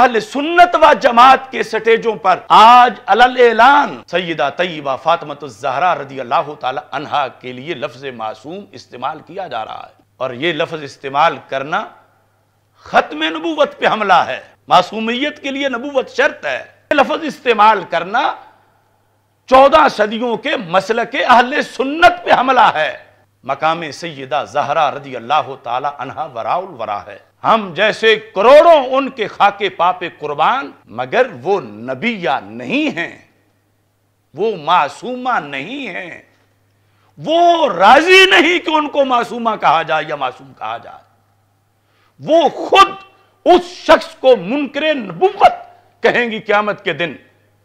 अहल सुन्नत व जमात के स्टेजों पर आज अलल ऐलान सैदा तयबा फातमत जहरा रदी अल्लाह तहा के लिए लफ्ज मासूम इस्तेमाल किया जा रहा है और ये लफ्ज इस्तेमाल करना खत्म नबूवत पे हमला है मासूमियत के लिए नबूवत शर्त है लफ्ज इस्तेमाल करना चौदह सदियों के मसल के अहल सुन्नत पे हमला है मकाम सैदा जहरा रदी अल्लाह तहा वराउल वरा है हम जैसे करोड़ों उनके खाके पापे कुर्बान मगर वो नबिया नहीं है वो मासूमा नहीं है वो राजी नहीं कि उनको मासूमा कहा जाए या मासूम कहा जाए वो खुद उस शख्स को मुनकर नबुवत कहेंगी क्यामत के दिन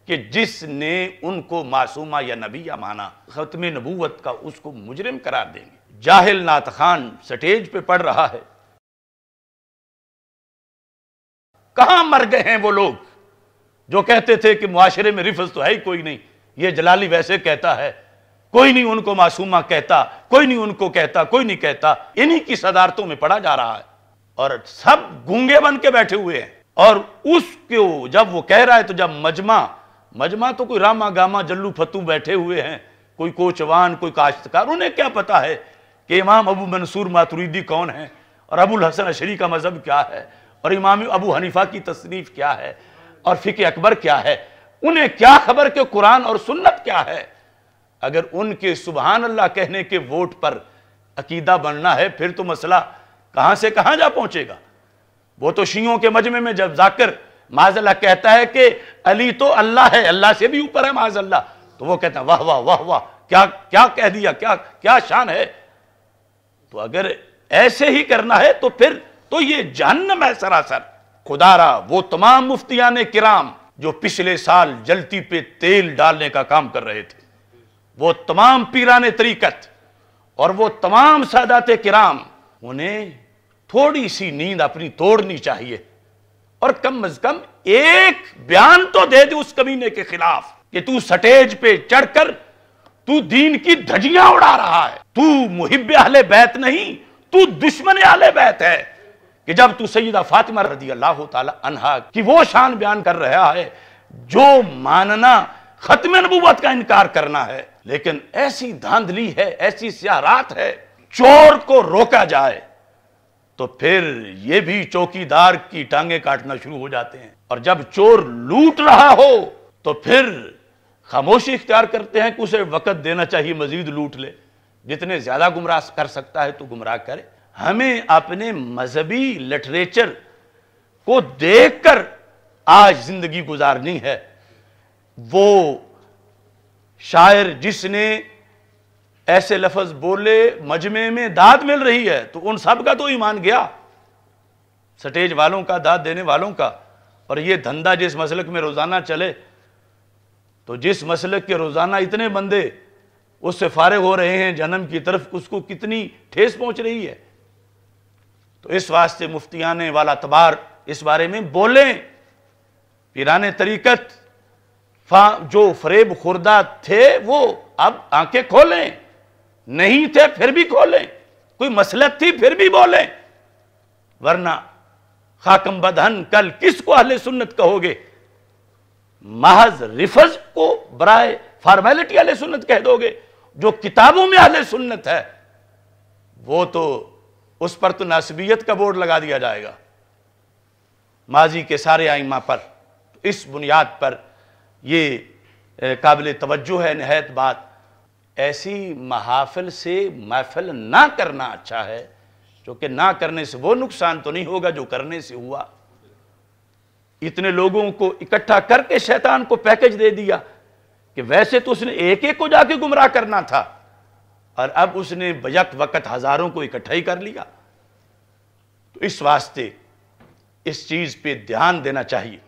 कि जिसने उनको मासूमा या नबिया माना ख़त्म नबूत का उसको मुजरिम करार देंगे जाहिल नाथ खान स्टेज पे पढ़ रहा है कहां मर गए हैं वो लोग जो कहते थे कि मुआशरे में रिफज तो है ही कोई नहीं ये जलाली वैसे कहता है कोई नहीं उनको मासूमा कहता कोई नहीं उनको कहता कोई नहीं कहता इन्हीं की सदारतों में पढ़ा जा रहा है और सब गूंगे बन के बैठे हुए हैं और उसको जब वो कह रहा है तो जब मजमा मजमा तो कोई रामा गामा जल्लू फतू बैठे हुए हैं कोई कोचवान कोई काश्तकार उन्हें क्या पता है कि इमाम अबू मंसूर मातुरीदी कौन है और अबुल हसन अशरी का मज़हब क्या है और इमाम अबू हनीफा की तसनीफ़ क्या है और फ़िक अकबर क्या है उन्हें क्या खबर के कुरान और सुन्नत क्या है अगर उनके सुबहान अल्लाह कहने के वोट पर अकीदा बनना है फिर तो मसला कहां से कहाँ जा पहुंचेगा वो तो शियों के मजमे में जब जाकर माजल्ला कहता है कि अली तो अल्लाह है अल्लाह से भी ऊपर है माजल्ला तो वो कहता वाह वाह वाह वाह क्या क्या कह दिया क्या क्या शान है तो अगर ऐसे ही करना है तो फिर तो ये जहन्नम है सरासर खुदारा वो तमाम ने किराम जो पिछले साल जलती पे तेल डालने का काम कर रहे थे वो तमाम पीरान तरीकत और वो तमाम सादात किराम उन्हें थोड़ी सी नींद अपनी तोड़नी चाहिए और कम अज कम एक बयान तो दे दे उस कमीने के खिलाफ कि तू सटेज पे चढ़कर तू दीन की धजियां उड़ा रहा है तू मुहिब आले बैत नहीं तू दुश्मन आले बैत है कि जब तू सईदा फातिमा रदी अल्लाह तहा की वो शान बयान कर रहा है जो मानना खत्म नबूबत का इनकार करना है लेकिन ऐसी धांधली है ऐसी सियारात है चोर को रोका जाए तो फिर ये भी चौकीदार की टांगे काटना शुरू हो जाते हैं और जब चोर लूट रहा हो तो फिर खामोशी इख्तियार करते हैं कि उसे वक़्त देना चाहिए मजीद लूट ले जितने ज़्यादा गुमराह कर सकता है तो गुमराह करे हमें अपने मजहबी लिटरेचर को देख कर आज ज़िंदगी गुजारनी है वो शायर जिसने ऐसे लफज बोले मजमे में दाद मिल रही है तो उन सब का तो ईमान गया स्टेज वालों का दाद देने वालों का और ये धंधा जिस मसलक में रोज़ाना चले तो जिस मसलक के रोज़ाना इतने बंदे उससे फारिग हो रहे हैं जन्म की तरफ उसको कितनी ठेस पहुंच रही है तो इस वास्ते मुफ्तियाने वाला तबार इस बारे में बोले पीराने तरीकत जो फरेब खुर्दा थे वो अब आंखें खोलें नहीं थे फिर भी खोलें कोई मसलत थी फिर भी बोलें वरना खाकम बदहन कल किसको अहले सुन्नत कहोगे महज रिफज को बरए फॉर्मेलिटी अहले सुन्नत कह दोगे जो किताबों में अहले सुन्नत है वो तो उस पर तो नासबियत का बोर्ड लगा दिया जाएगा माजी के सारे आइमा पर इस बुनियाद पर ये काबिल तवज्जो है नहायत बात ऐसी महाफिल से महफिल ना करना अच्छा है क्योंकि ना करने से वो नुकसान तो नहीं होगा जो करने से हुआ इतने लोगों को इकट्ठा करके शैतान को पैकेज दे दिया कि वैसे तो उसने एक एक को जाके गुमराह करना था और अब उसने बजक वक़्त हज़ारों को इकट्ठा ही कर लिया तो इस वास्ते इस चीज़ पे ध्यान देना चाहिए